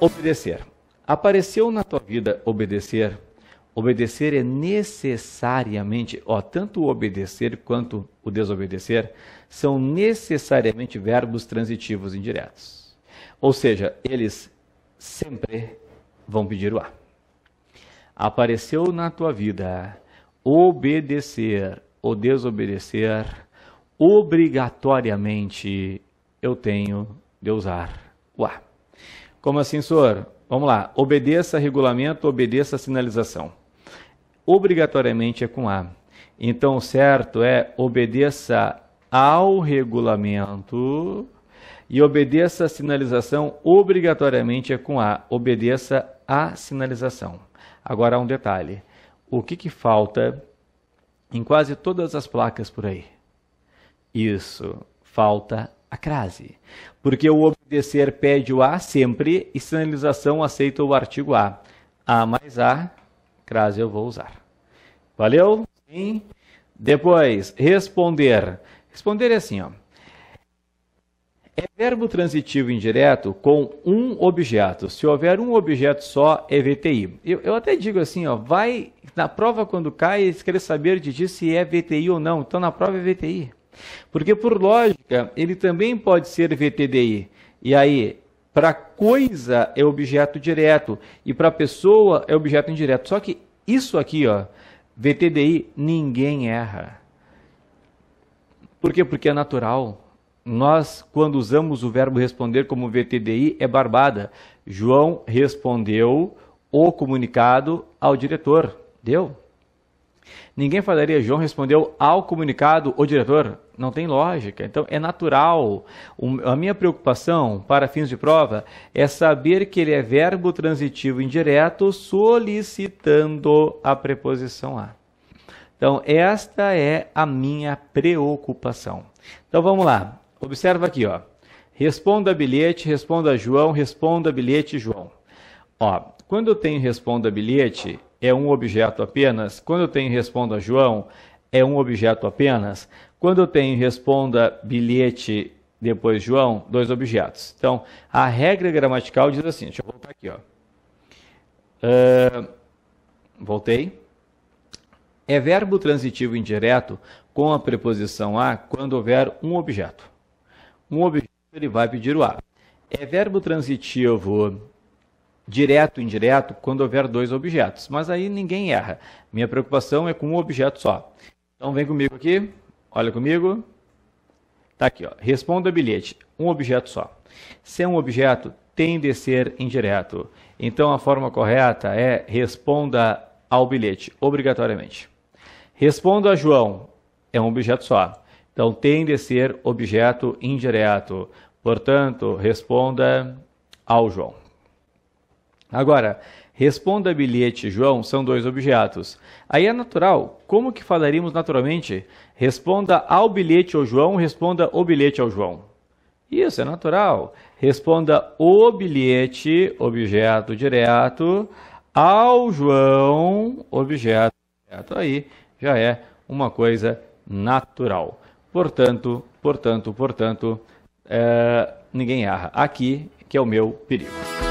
Obedecer. Apareceu na tua vida obedecer? Obedecer é necessariamente, ó, tanto o obedecer quanto o desobedecer são necessariamente verbos transitivos indiretos. Ou seja, eles sempre vão pedir o a. Apareceu na tua vida obedecer ou desobedecer, obrigatoriamente eu tenho de usar o a. Como assim, senhor? Vamos lá. Obedeça regulamento, obedeça sinalização. Obrigatoriamente é com A. Então, o certo é obedeça ao regulamento e obedeça a sinalização obrigatoriamente é com A. Obedeça à sinalização. Agora há um detalhe. O que, que falta em quase todas as placas por aí? Isso, falta a crase. Porque o obedecer pede o A sempre e sinalização aceita o artigo A. A mais A, crase eu vou usar. Valeu? Sim. Depois, responder. Responder é assim, ó. É verbo transitivo indireto com um objeto. Se houver um objeto só, é VTI. Eu, eu até digo assim, ó, vai na prova quando cai, se querer saber de ti se é VTI ou não. Então na prova é VTI. Porque, por lógica, ele também pode ser VTDI. E aí, para coisa é objeto direto e para pessoa é objeto indireto. Só que isso aqui, ó, VTDI, ninguém erra. Por quê? Porque é natural. Nós, quando usamos o verbo responder como VTDI, é barbada. João respondeu o comunicado ao diretor. Deu? Ninguém falaria, João respondeu ao comunicado, o diretor, não tem lógica. Então é natural. a minha preocupação para fins de prova é saber que ele é verbo transitivo indireto solicitando a preposição a. Então esta é a minha preocupação. Então vamos lá. Observa aqui, ó. Responda bilhete, responda João, responda bilhete João. Ó, quando eu tenho responda bilhete, é um objeto apenas. Quando eu tenho responda João, é um objeto apenas. Quando eu tenho responda bilhete, depois João, dois objetos. Então, a regra gramatical diz assim, deixa eu voltar aqui, ó. Uh, voltei. É verbo transitivo indireto com a preposição a quando houver um objeto. Um objeto, ele vai pedir o a. É verbo transitivo direto indireto quando houver dois objetos. Mas aí ninguém erra. Minha preocupação é com um objeto só. Então vem comigo aqui, olha comigo. Está aqui, ó. responda bilhete, um objeto só. Se é um objeto, tende a ser indireto. Então a forma correta é responda ao bilhete, obrigatoriamente. Responda a João, é um objeto só. Então tende a ser objeto indireto. Portanto, responda ao João. Agora, responda bilhete João são dois objetos. Aí é natural. Como que falaríamos naturalmente? Responda ao bilhete ao João, responda o bilhete ao João. Isso é natural. Responda o bilhete, objeto direto, ao João, objeto direto. Aí já é uma coisa natural. Portanto, portanto, portanto, é, ninguém erra. Aqui que é o meu perigo.